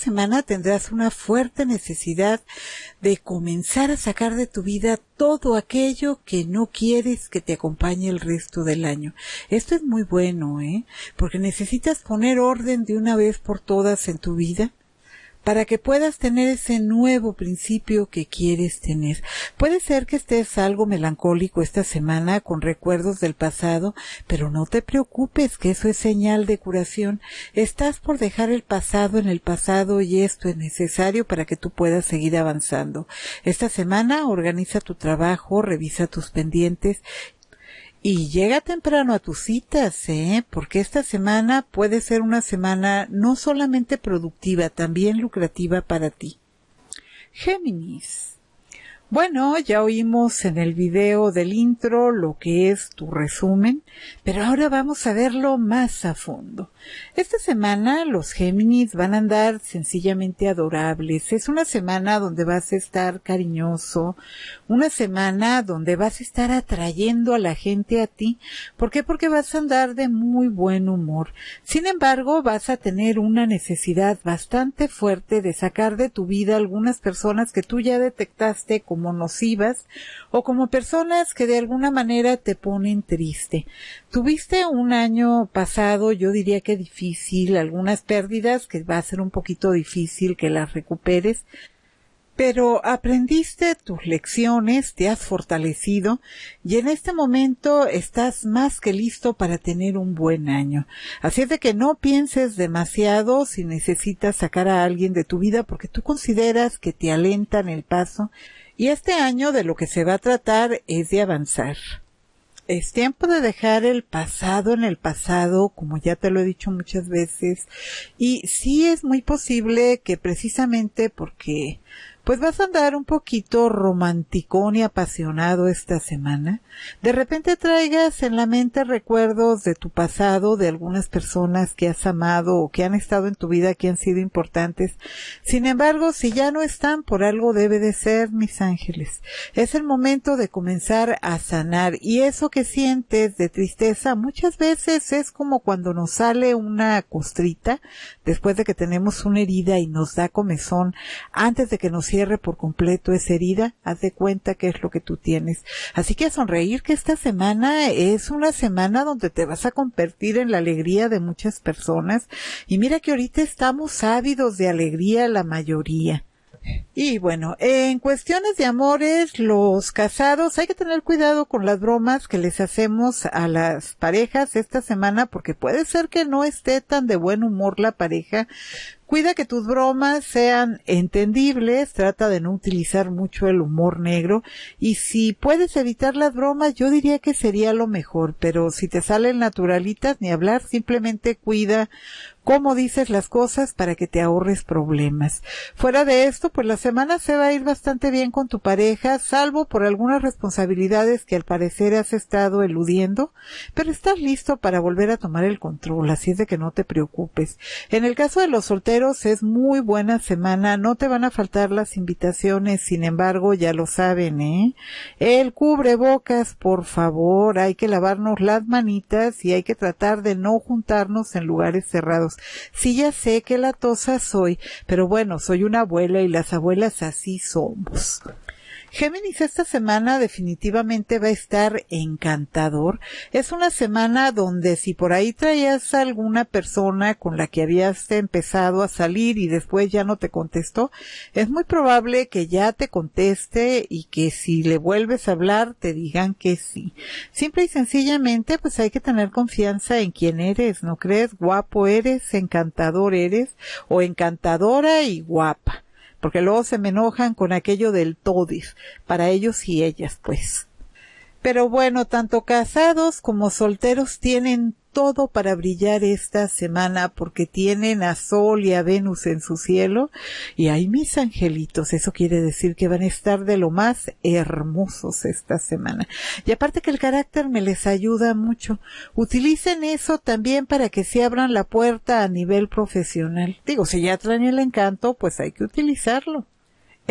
semana tendrás una fuerte necesidad de comenzar a sacar de tu vida todo aquello que no quieres que te acompañe el resto del año. Esto es muy bueno, ¿eh? Porque necesitas poner orden de una vez por todas en tu vida para que puedas tener ese nuevo principio que quieres tener. Puede ser que estés algo melancólico esta semana con recuerdos del pasado, pero no te preocupes que eso es señal de curación. Estás por dejar el pasado en el pasado y esto es necesario para que tú puedas seguir avanzando. Esta semana organiza tu trabajo, revisa tus pendientes y llega temprano a tus citas, ¿eh? Porque esta semana puede ser una semana no solamente productiva, también lucrativa para ti. Géminis. Bueno, ya oímos en el video del intro lo que es tu resumen, pero ahora vamos a verlo más a fondo. Esta semana los Géminis van a andar sencillamente adorables. Es una semana donde vas a estar cariñoso, una semana donde vas a estar atrayendo a la gente a ti. ¿Por qué? Porque vas a andar de muy buen humor. Sin embargo, vas a tener una necesidad bastante fuerte de sacar de tu vida algunas personas que tú ya detectaste como nocivas o como personas que de alguna manera te ponen triste. Tuviste un año pasado, yo diría que difícil, algunas pérdidas que va a ser un poquito difícil que las recuperes, pero aprendiste tus lecciones, te has fortalecido y en este momento estás más que listo para tener un buen año. Así es de que no pienses demasiado si necesitas sacar a alguien de tu vida porque tú consideras que te alentan el paso y este año de lo que se va a tratar es de avanzar. Es tiempo de dejar el pasado en el pasado, como ya te lo he dicho muchas veces, y sí es muy posible que precisamente porque pues vas a andar un poquito romanticón y apasionado esta semana. De repente traigas en la mente recuerdos de tu pasado, de algunas personas que has amado o que han estado en tu vida, que han sido importantes. Sin embargo, si ya no están, por algo debe de ser, mis ángeles. Es el momento de comenzar a sanar y eso que sientes de tristeza muchas veces es como cuando nos sale una costrita después de que tenemos una herida y nos da comezón antes de que nos cierre por completo esa herida, haz de cuenta que es lo que tú tienes. Así que a sonreír que esta semana es una semana donde te vas a convertir en la alegría de muchas personas. Y mira que ahorita estamos ávidos de alegría la mayoría. Y bueno, en cuestiones de amores, los casados, hay que tener cuidado con las bromas que les hacemos a las parejas esta semana porque puede ser que no esté tan de buen humor la pareja Cuida que tus bromas sean entendibles, trata de no utilizar mucho el humor negro y si puedes evitar las bromas yo diría que sería lo mejor, pero si te salen naturalitas ni hablar, simplemente cuida cómo dices las cosas para que te ahorres problemas. Fuera de esto, pues la semana se va a ir bastante bien con tu pareja, salvo por algunas responsabilidades que al parecer has estado eludiendo, pero estás listo para volver a tomar el control, así es de que no te preocupes. En el caso de los solteros es muy buena semana, no te van a faltar las invitaciones, sin embargo, ya lo saben, ¿eh? El cubrebocas, por favor, hay que lavarnos las manitas y hay que tratar de no juntarnos en lugares cerrados Sí, ya sé que tosa soy, pero bueno, soy una abuela y las abuelas así somos. Géminis esta semana definitivamente va a estar encantador. Es una semana donde si por ahí traías a alguna persona con la que habías empezado a salir y después ya no te contestó, es muy probable que ya te conteste y que si le vuelves a hablar te digan que sí. Simple y sencillamente pues hay que tener confianza en quién eres, ¿no crees? Guapo eres, encantador eres o encantadora y guapa porque luego se me enojan con aquello del todir, para ellos y ellas, pues. Pero bueno, tanto casados como solteros tienen todo para brillar esta semana porque tienen a Sol y a Venus en su cielo y hay mis angelitos, eso quiere decir que van a estar de lo más hermosos esta semana. Y aparte que el carácter me les ayuda mucho, utilicen eso también para que se abran la puerta a nivel profesional. Digo, si ya traen el encanto, pues hay que utilizarlo.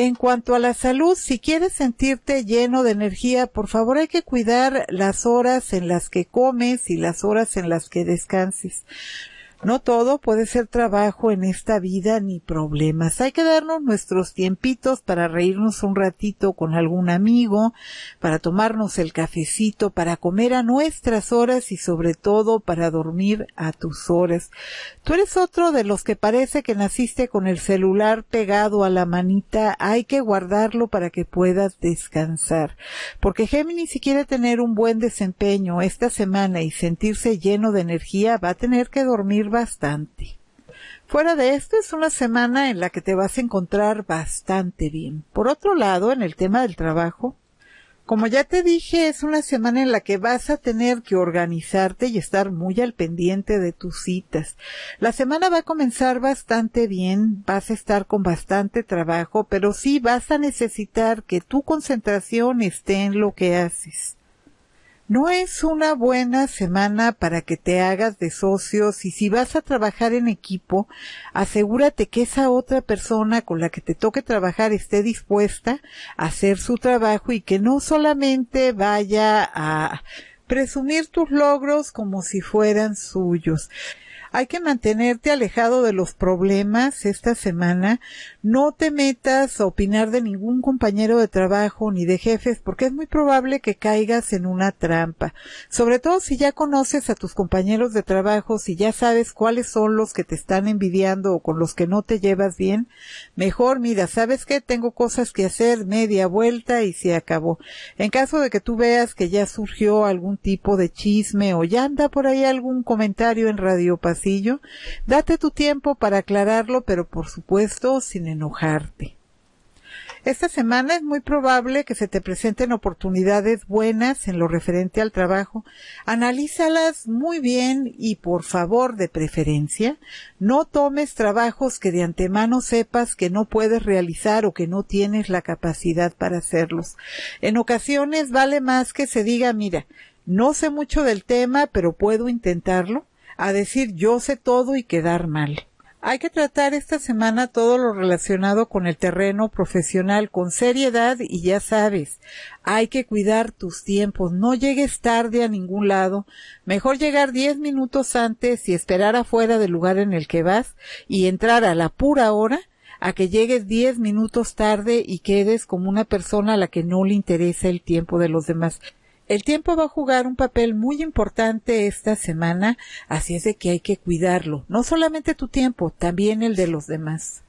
En cuanto a la salud, si quieres sentirte lleno de energía, por favor hay que cuidar las horas en las que comes y las horas en las que descanses. No todo puede ser trabajo en esta vida ni problemas. Hay que darnos nuestros tiempitos para reírnos un ratito con algún amigo, para tomarnos el cafecito, para comer a nuestras horas y sobre todo para dormir a tus horas. Tú eres otro de los que parece que naciste con el celular pegado a la manita. Hay que guardarlo para que puedas descansar. Porque Géminis si quiere tener un buen desempeño esta semana y sentirse lleno de energía va a tener que dormir bastante. Fuera de esto, es una semana en la que te vas a encontrar bastante bien. Por otro lado, en el tema del trabajo, como ya te dije, es una semana en la que vas a tener que organizarte y estar muy al pendiente de tus citas. La semana va a comenzar bastante bien, vas a estar con bastante trabajo, pero sí vas a necesitar que tu concentración esté en lo que haces. No es una buena semana para que te hagas de socios y si vas a trabajar en equipo, asegúrate que esa otra persona con la que te toque trabajar esté dispuesta a hacer su trabajo y que no solamente vaya a presumir tus logros como si fueran suyos. Hay que mantenerte alejado de los problemas esta semana. No te metas a opinar de ningún compañero de trabajo ni de jefes porque es muy probable que caigas en una trampa. Sobre todo si ya conoces a tus compañeros de trabajo, si ya sabes cuáles son los que te están envidiando o con los que no te llevas bien, mejor mira, ¿sabes qué? Tengo cosas que hacer, media vuelta y se acabó. En caso de que tú veas que ya surgió algún tipo de chisme o ya anda por ahí algún comentario en Radio Date tu tiempo para aclararlo, pero por supuesto sin enojarte. Esta semana es muy probable que se te presenten oportunidades buenas en lo referente al trabajo. Analízalas muy bien y por favor, de preferencia, no tomes trabajos que de antemano sepas que no puedes realizar o que no tienes la capacidad para hacerlos. En ocasiones vale más que se diga, mira, no sé mucho del tema, pero puedo intentarlo a decir yo sé todo y quedar mal. Hay que tratar esta semana todo lo relacionado con el terreno profesional con seriedad y ya sabes, hay que cuidar tus tiempos, no llegues tarde a ningún lado, mejor llegar diez minutos antes y esperar afuera del lugar en el que vas y entrar a la pura hora a que llegues diez minutos tarde y quedes como una persona a la que no le interesa el tiempo de los demás. El tiempo va a jugar un papel muy importante esta semana, así es de que hay que cuidarlo. No solamente tu tiempo, también el de los demás.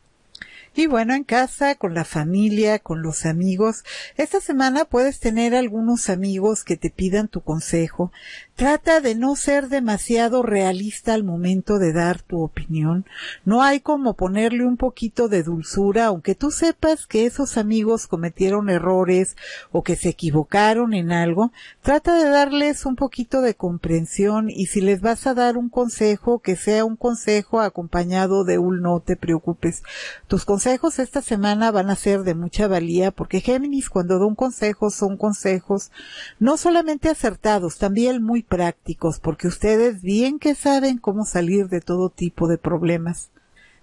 Y bueno, en casa, con la familia, con los amigos. Esta semana puedes tener algunos amigos que te pidan tu consejo. Trata de no ser demasiado realista al momento de dar tu opinión. No hay como ponerle un poquito de dulzura, aunque tú sepas que esos amigos cometieron errores o que se equivocaron en algo. Trata de darles un poquito de comprensión y si les vas a dar un consejo, que sea un consejo acompañado de un no te preocupes. Tus consejos esta semana van a ser de mucha valía porque Géminis cuando da un consejo son consejos no solamente acertados, también muy prácticos porque ustedes bien que saben cómo salir de todo tipo de problemas.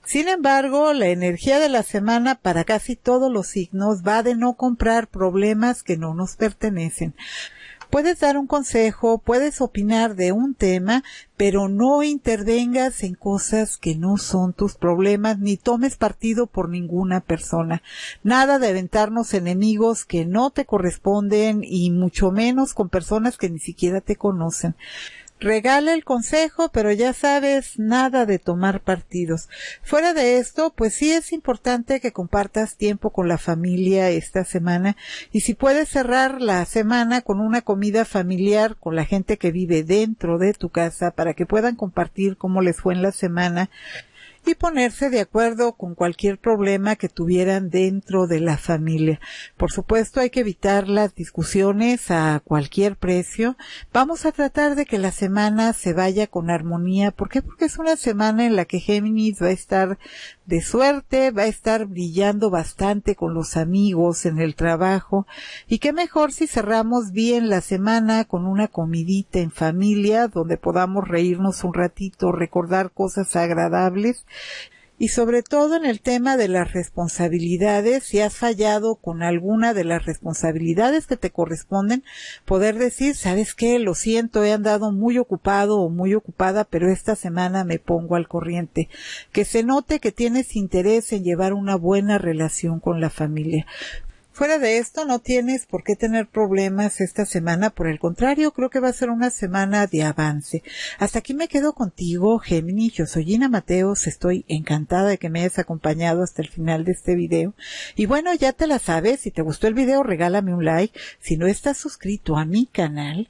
Sin embargo, la energía de la semana para casi todos los signos va de no comprar problemas que no nos pertenecen. Puedes dar un consejo, puedes opinar de un tema, pero no intervengas en cosas que no son tus problemas ni tomes partido por ninguna persona. Nada de aventarnos enemigos que no te corresponden y mucho menos con personas que ni siquiera te conocen regala el consejo, pero ya sabes nada de tomar partidos. Fuera de esto, pues sí es importante que compartas tiempo con la familia esta semana y si puedes cerrar la semana con una comida familiar con la gente que vive dentro de tu casa para que puedan compartir cómo les fue en la semana y ponerse de acuerdo con cualquier problema que tuvieran dentro de la familia. Por supuesto, hay que evitar las discusiones a cualquier precio. Vamos a tratar de que la semana se vaya con armonía. ¿Por qué? Porque es una semana en la que Géminis va a estar de suerte, va a estar brillando bastante con los amigos, en el trabajo. Y qué mejor si cerramos bien la semana con una comidita en familia donde podamos reírnos un ratito, recordar cosas agradables y sobre todo en el tema de las responsabilidades, si has fallado con alguna de las responsabilidades que te corresponden, poder decir, sabes qué, lo siento, he andado muy ocupado o muy ocupada, pero esta semana me pongo al corriente. Que se note que tienes interés en llevar una buena relación con la familia. Fuera de esto, no tienes por qué tener problemas esta semana. Por el contrario, creo que va a ser una semana de avance. Hasta aquí me quedo contigo, Géminis. Yo soy Gina Mateos. Estoy encantada de que me hayas acompañado hasta el final de este video. Y bueno, ya te la sabes. Si te gustó el video, regálame un like. Si no estás suscrito a mi canal,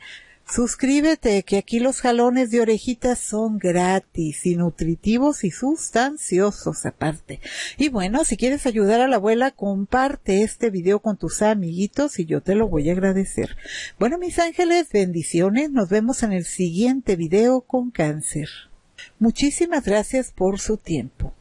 Suscríbete que aquí los jalones de orejitas son gratis y nutritivos y sustanciosos aparte. Y bueno, si quieres ayudar a la abuela, comparte este video con tus amiguitos y yo te lo voy a agradecer. Bueno, mis ángeles, bendiciones. Nos vemos en el siguiente video con cáncer. Muchísimas gracias por su tiempo.